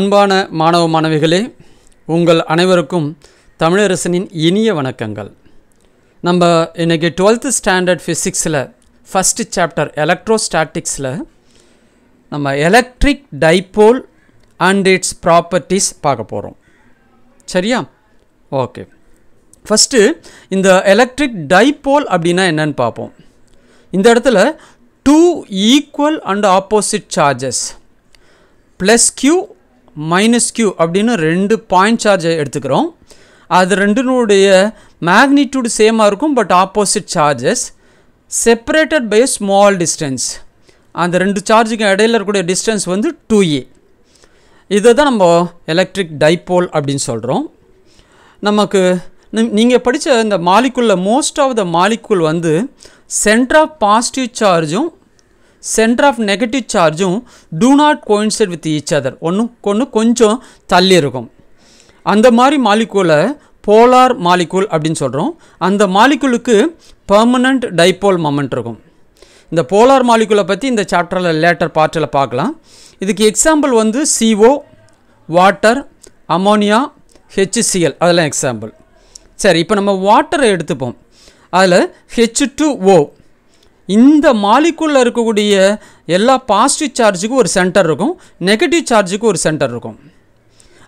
அன்பான மாணவ மாணவிகளே உங்கள் அனைவருக்கும் தமிழரசனின் இனிய வணக்கங்கள் நம்ம இன்றைக்கி டுவெல்த்து ஸ்டாண்டர்ட் ஃபிசிக்ஸில் ஃபஸ்ட்டு சாப்டர் எலக்ட்ரோஸ்டாட்டிக்ஸில் நம்ம electric dipole and its properties பார்க்க போகிறோம் சரியா ஓகே ஃபஸ்ட்டு இந்த எலக்ட்ரிக் டைப்போல் அப்படின்னா என்னன்னு பார்ப்போம் இந்த இடத்துல two equal and opposite charges plus Q minus Q அப்படின்னு ரெண்டு பாயிண்ட் சார்ஜை எடுத்துக்கிறோம் அது ரெண்டுனுடைய மேக்னிடியூடு சேமாக இருக்கும் but opposite charges separated by small distance அந்த ரெண்டு சார்ஜுக்கும் இடையில இருக்கக்கூடிய டிஸ்டன்ஸ் வந்து டூ ஏ இதை தான் நம்ம எலக்ட்ரிக் டைப்போல் அப்படின்னு சொல்கிறோம் நமக்கு நீங்கள் படித்த இந்த மாலிக்குலில் மோஸ்ட் ஆஃப் த மாலிக்குல் வந்து சென்டர் ஆஃப் பாசிட்டிவ் சார்ஜும் సెంటర్ ఆఫ్ నెగటివ్ சார்ஜும் do not coincide with each other ஒன்றுக்கு ஒன்று கொஞ்சம் தள்ளி இருக்கும் அந்த மாதிரி மாலிக்கூலை போலார் மாலிக்கூல் அப்படின்னு சொல்கிறோம் அந்த மாலிக்கூலுக்கு பர்மனண்ட் டைபோல் மொமெண்ட் இருக்கும் இந்த போலார் மாலிக்கூலை பற்றி இந்த சாப்டரில் லேட்டர் பார்ட்டில் பார்க்கலாம் இதுக்கு எக்ஸாம்பிள் வந்து சிஓ வாட்டர் அமோனியா ஹெச்சிசிஎல் அதெல்லாம் எக்ஸாம்பிள் சரி இப்போ நம்ம வாட்டரை எடுத்துப்போம் அதில் ஹெச் டு ஓ இந்த மாலிக்குள்ளே இருக்கக்கூடிய எல்லா பாசிட்டிவ் சார்ஜுக்கும் ஒரு சென்டர் இருக்கும் நெகட்டிவ் சார்ஜுக்கும் ஒரு சென்டர் இருக்கும்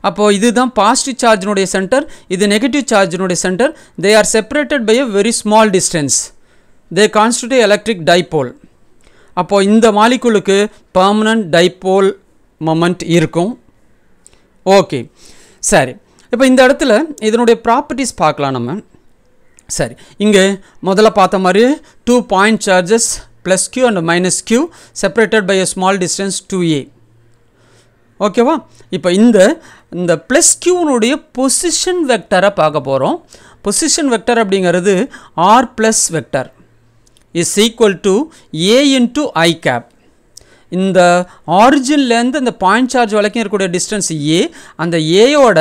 அப்போது இதுதான் பாசிட்டிவ் சார்ஜினுடைய சென்டர் இது நெகட்டிவ் சார்ஜினுடைய centre they are separated by a very small distance they constitute electric dipole அப்போது இந்த மாலிக்குலுக்கு பர்மனன்ட் டைப்போல் மொமெண்ட் இருக்கும் ஓகே சரி இப்போ இந்த இடத்துல இதனுடைய ப்ராப்பர்ட்டிஸ் பார்க்கலாம் நம்ம சரி இங்கே முதல்ல பார்த்த மாதிரி two point charges plus Q and minus Q separated by a small distance two A ஓகேவா இப்போ இந்த இந்த ப்ளஸ் கியூனுடைய பொசிஷன் வெக்டரை பார்க்க போகிறோம் பொசிஷன் வெக்டர் அப்படிங்கிறது R plus vector is equal to A into I cap இந்த ஆரிஜின்லேருந்து இந்த பாயிண்ட் சார்ஜ் வரைக்கும் இருக்கக்கூடிய டிஸ்டன்ஸ் ஏ அந்த ஏயோட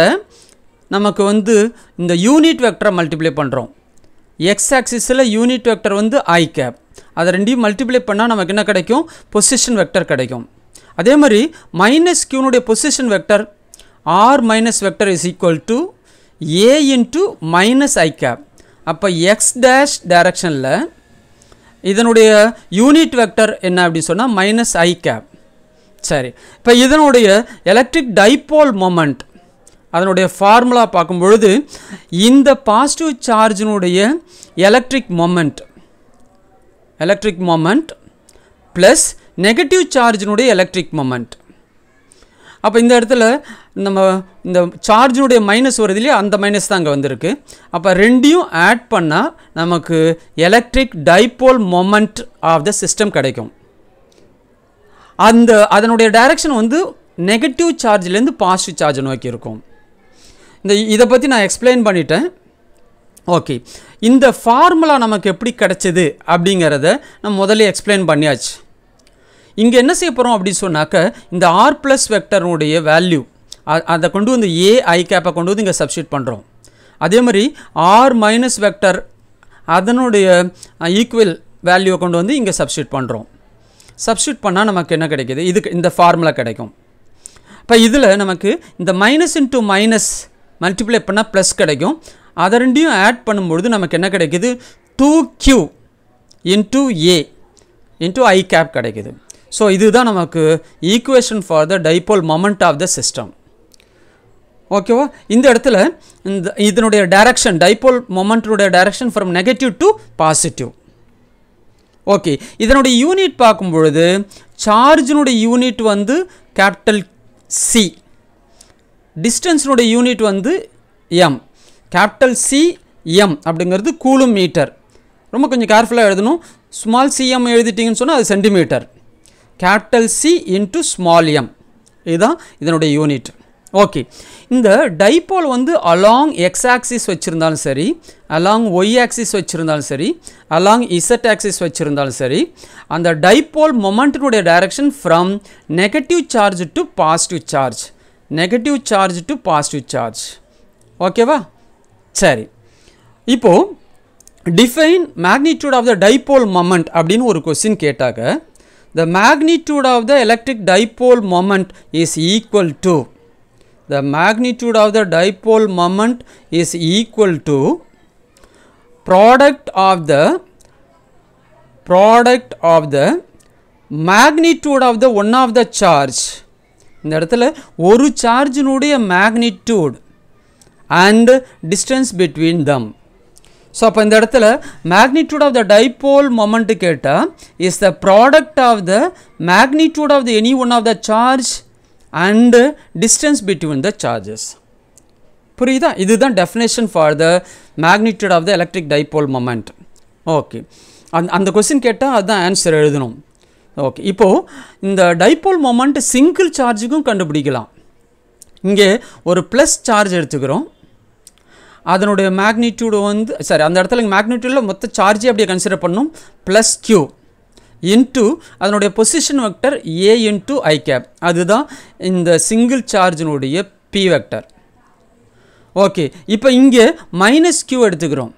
நமக்கு வந்து இந்த யூனிட் வெக்டரை மல்டிப்ளை பண்ணுறோம் எக்ஸ் ஆக்சிஸில் யூனிட் வெக்டர் வந்து ஐ கேப் அதை ரெண்டையும் multiply பண்ணால் நமக்கு என்ன கிடைக்கும் பொசிஷன் வெக்டர் கிடைக்கும் அதே மாதிரி மைனஸ் கியூனுடைய position vector R minus vector is equal to A into minus I cap அப்போ எக்ஸ் டேஷ் டைரக்ஷனில் இதனுடைய யூனிட் வெக்டர் என்ன அப்படின்னு சொன்னால் மைனஸ் ஐ கேப் சரி இப்போ இதனுடைய electric dipole moment அதனுடைய ஃபார்முலா பார்க்கும் பொழுது இந்த பாசிட்டிவ் சார்ஜினுடைய electric moment electric moment plus negative சார்ஜினுடைய எலக்ட்ரிக் மொமெண்ட் அப்போ இந்த இடத்துல நம்ம இந்த சார்ஜினுடைய மைனஸ் வருது இல்லையா அந்த மைனஸ் தான் அங்கே வந்திருக்கு அப்போ ரெண்டையும் ஆட் பண்ணால் நமக்கு electric dipole moment of the system கிடைக்கும் அந்த அதனுடைய டைரக்ஷன் வந்து நெகட்டிவ் சார்ஜ்லேருந்து பாசிட்டிவ் சார்ஜ் நோக்கி இருக்கும் இந்த இதை பற்றி நான் எக்ஸ்பிளைன் பண்ணிட்டேன் ஓகே இந்த ஃபார்முலா நமக்கு எப்படி கிடச்சிது அப்படிங்கிறத நம்ம முதலே எக்ஸ்பிளைன் பண்ணியாச்சு இங்கே என்ன செய்ய போகிறோம் அப்படின்னு சொன்னாக்க இந்த ஆர் ப்ளஸ் வெக்டருடைய வேல்யூ அதை கொண்டு வந்து ஏ ஐ கேப்பை கொண்டு வந்து இங்கே சப்ஸ்டியூட் பண்ணுறோம் அதே மாதிரி ஆர் மைனஸ் வெக்டர் அதனுடைய ஈக்குவல் வேல்யூவை கொண்டு வந்து இங்கே சப்ஸ்டியூட் பண்ணுறோம் சப்ஸ்டியூட் பண்ணால் நமக்கு என்ன கிடைக்கிது இதுக்கு இந்த ஃபார்முலா கிடைக்கும் இப்போ இதில் நமக்கு இந்த மைனஸ் இன்ட்டு மைனஸ் மல்டிப்ளை பண்ணால் ப்ளஸ் கிடைக்கும் அதை ரெண்டையும் ஆட் பண்ணும்பொழுது நமக்கு என்ன கிடைக்கிது two Q into A into I cap கிடைக்கிது ஸோ இதுதான் நமக்கு equation for the dipole moment of the system ஓகேவா இந்த இடத்துல இந்த இதனுடைய டைரக்ஷன் டைபோல் மொமெண்ட்டுடைய direction from negative to positive okay இதனுடைய யூனிட் பார்க்கும் பொழுது சார்ஜினுடைய யூனிட் வந்து கேபிட்டல் சி டிஸ்டன்ஸினுடைய யூனிட் வந்து எம் கேபிட்டல் சி எம் அப்படிங்கிறது கூலும் மீட்டர் ரொம்ப கொஞ்சம் கேர்ஃபுல்லாக எழுதணும் ஸ்மால் சிஎம் எழுதிட்டிங்கன்னு சொன்னால் அது centimetre capital C into small M இதுதான் இதனுடைய யூனிட் ஓகே இந்த டைபோல் வந்து அலாங் எக்ஸ் ஆக்சிஸ் வச்சுருந்தாலும் சரி அலாங் ஒய் ஆக்சிஸ் வச்சுருந்தாலும் சரி அலாங் இசட் ஆக்சிஸ் வச்சுருந்தாலும் சரி அந்த டைபோல் மொமெண்ட்டினுடைய direction from negative charge to positive charge negative charge to positive charge ओकेवा सर इिफन magnitude of the dipole moment अब कोशन केटा the magnitude of the electric dipole moment is equal to the magnitude of the dipole moment is equal to product of the product of the magnitude of the one of the charge இந்த இடத்துல ஒரு சார்ஜினுடைய magnitude and distance between them so அப்போ இந்த இடத்துல magnitude of the dipole moment கேட்டால் is the product of the magnitude of the any one of the charge and distance between the charges புரியுதா இதுதான் definition for the magnitude of the electric dipole moment okay அந் அந்த question கேட்டால் அதுதான் answer எழுதணும் okay இப்போது இந்த dipole moment single சார்ஜுக்கும் கண்டுபிடிக்கலாம் இங்கே ஒரு ப்ளஸ் சார்ஜ் எடுத்துக்கிறோம் அதனுடைய மேக்னிடியூடு வந்து சாரி அந்த இடத்துல மேக்னிடியூடில் மொத்த சார்ஜே அப்படியே கன்சிடர் பண்ணும் ப்ளஸ் க்யூ இன்டூ அதனுடைய position vector A into I cap அதுதான் இந்த சிங்கிள் சார்ஜினுடைய பி வெக்டர் ஓகே இப்போ இங்கே மைனஸ் க்யூ எடுத்துக்கிறோம்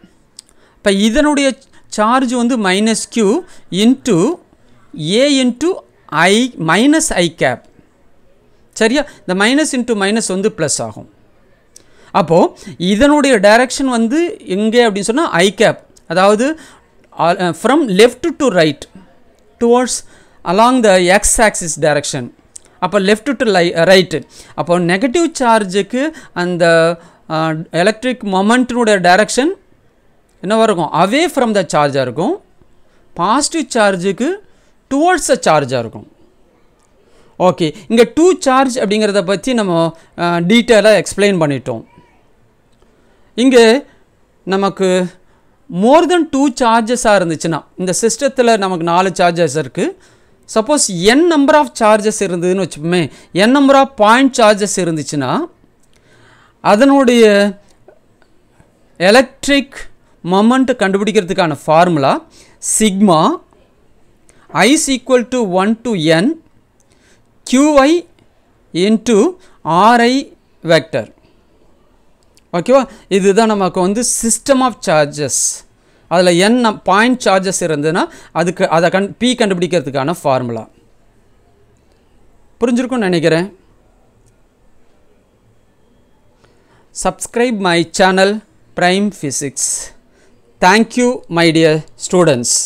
இப்போ இதனுடைய சார்ஜ் வந்து minus q into A into I minus I cap சரியா இந்த மைனஸ் இன்ட்டு மைனஸ் வந்து ப்ளஸ் ஆகும் அப்போது இதனுடைய டைரக்ஷன் வந்து எங்கே அப்படின்னு சொன்னால் ஐ கேப் அதாவது from left to right towards along the x axis direction அப்போ லெஃப்ட் டு லை ரைட்டு அப்போ நெகட்டிவ் சார்ஜுக்கு அந்த எலக்ட்ரிக் மொமெண்ட்டினுடைய டைரக்ஷன் என்னவாக இருக்கும் அவே ஃப்ரம் த சார்ஜாக இருக்கும் பாசிட்டிவ் சார்ஜுக்கு டுவோர்ட்ஸ் அ சார்ஜாக இருக்கும் ஓகே இங்கே டூ சார்ஜ் அப்படிங்கிறத பற்றி நம்ம டீட்டெயிலாக எக்ஸ்பிளைன் பண்ணிட்டோம் இங்கே நமக்கு மோர் தென் டூ சார்ஜஸாக இருந்துச்சுன்னா இந்த சிஸ்டத்தில் நமக்கு நாலு சார்ஜஸ் இருக்குது suppose N number of charges இருந்ததுன்னு வச்சுப்போமே N number of point charges இருந்துச்சுன்னா அதனுடைய எலக்ட்ரிக் மொமெண்ட்டு கண்டுபிடிக்கிறதுக்கான formula sigma i is equal to 1 to n qi into ri vector ஓகேவா இதுதான் நமக்கு வந்து சிஸ்டம் ஆஃப் சார்ஜஸ் அதில் என்ன பாயிண்ட் சார்ஜஸ் இருந்ததுன்னா அதுக்கு அதை கண் பி கண்டுபிடிக்கிறதுக்கான ஃபார்முலா புரிஞ்சிருக்கும்னு நினைக்கிறேன் subscribe my channel prime physics thank you my dear students